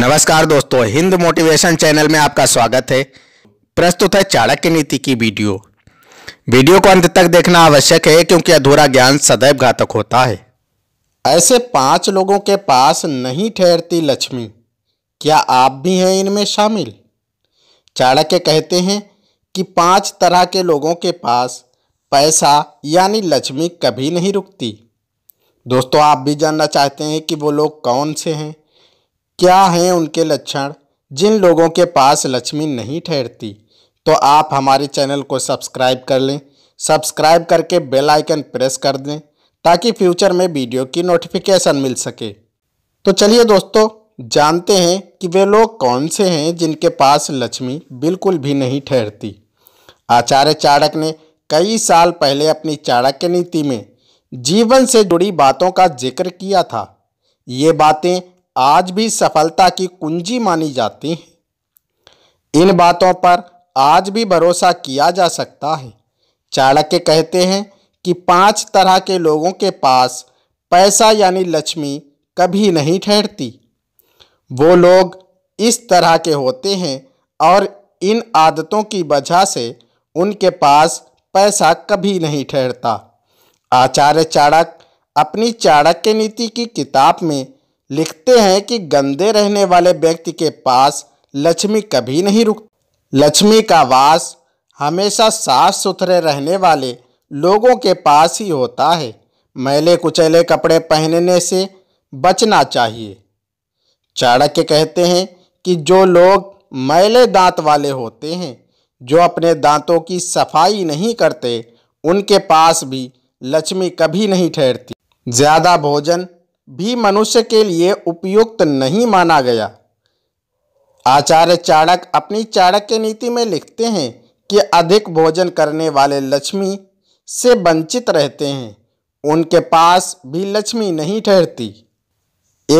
नमस्कार दोस्तों Hind motivation channel में आपका स्वागत है प्रस्तुत है चाणक्य नीति की वीडियो वीडियो को अंत तक देखना आवश्यक है क्योंकि अधूरा ज्ञान सदैव घातक होता है ऐसे पांच लोगों के पास नहीं ठहरती लक्ष्मी क्या आप भी हैं इनमें शामिल चाणक्य कहते हैं कि पांच तरह के लोगों के पास पैसा यानी लक्ष्मी कभी नहीं रुकती दोस्तों आप भी जानना चाहते हैं कि वो लोग कौन से हैं क्या हैं उनके लक्षण जिन लोगों के पास लक्ष्मी नहीं ठहरती तो आप हमारे चैनल को सब्सक्राइब कर लें सब्सक्राइब करके बेल आइकन प्रेस कर दें ताकि फ्यूचर में वीडियो की नोटिफिकेशन मिल सके तो चलिए दोस्तों जानते हैं कि वे लोग कौन से हैं जिनके पास लक्ष्मी बिल्कुल भी नहीं ठहरती आचार्य चाणक ने कई साल पहले अपनी चाणक्य नीति में जीवन से जुड़ी बातों का जिक्र किया था ये बातें आज भी सफलता की कुंजी मानी जाती हैं इन बातों पर आज भी भरोसा किया जा सकता है चाणक्य कहते हैं कि पांच तरह के लोगों के पास पैसा यानी लक्ष्मी कभी नहीं ठहरती वो लोग इस तरह के होते हैं और इन आदतों की वजह से उनके पास पैसा कभी नहीं ठहरता आचार्य चाणक्य अपनी चाणक्य नीति की किताब में लिखते हैं कि गंदे रहने वाले व्यक्ति के पास लक्ष्मी कभी नहीं रुकती लक्ष्मी का वास हमेशा साफ सुथरे रहने वाले लोगों के पास ही होता है मैले कुचैले कपड़े पहनने से बचना चाहिए चाणक्य कहते हैं कि जो लोग मैले दांत वाले होते हैं जो अपने दांतों की सफाई नहीं करते उनके पास भी लक्ष्मी कभी नहीं ठहरती ज़्यादा भोजन भी मनुष्य के लिए उपयुक्त नहीं माना गया आचार्य चाणक अपनी चाणक्य नीति में लिखते हैं कि अधिक भोजन करने वाले लक्ष्मी से वंचित रहते हैं उनके पास भी लक्ष्मी नहीं ठहरती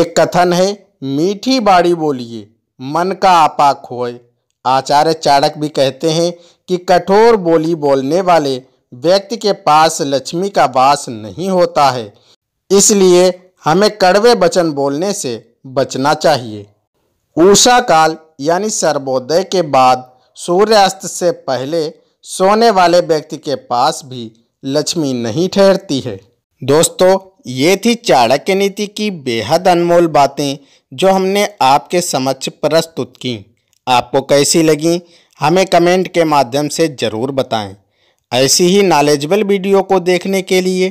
एक कथन है मीठी बाड़ी बोलिए मन का आपा खोए आचार्य चाणक भी कहते हैं कि कठोर बोली बोलने वाले व्यक्ति के पास लक्ष्मी का वास नहीं होता है इसलिए हमें कड़वे वचन बोलने से बचना चाहिए ऊषा काल यानी सर्वोदय के बाद सूर्यास्त से पहले सोने वाले व्यक्ति के पास भी लक्ष्मी नहीं ठहरती है दोस्तों ये थी चाणक्य नीति की बेहद अनमोल बातें जो हमने आपके समक्ष प्रस्तुत की आपको कैसी लगी हमें कमेंट के माध्यम से ज़रूर बताएं ऐसी ही नॉलेजबल वीडियो को देखने के लिए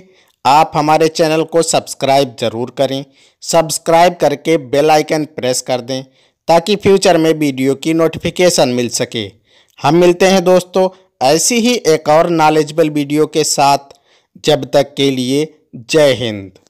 आप हमारे चैनल को सब्सक्राइब ज़रूर करें सब्सक्राइब करके बेल आइकन प्रेस कर दें ताकि फ्यूचर में वीडियो की नोटिफिकेशन मिल सके हम मिलते हैं दोस्तों ऐसी ही एक और नॉलेजबल वीडियो के साथ जब तक के लिए जय हिंद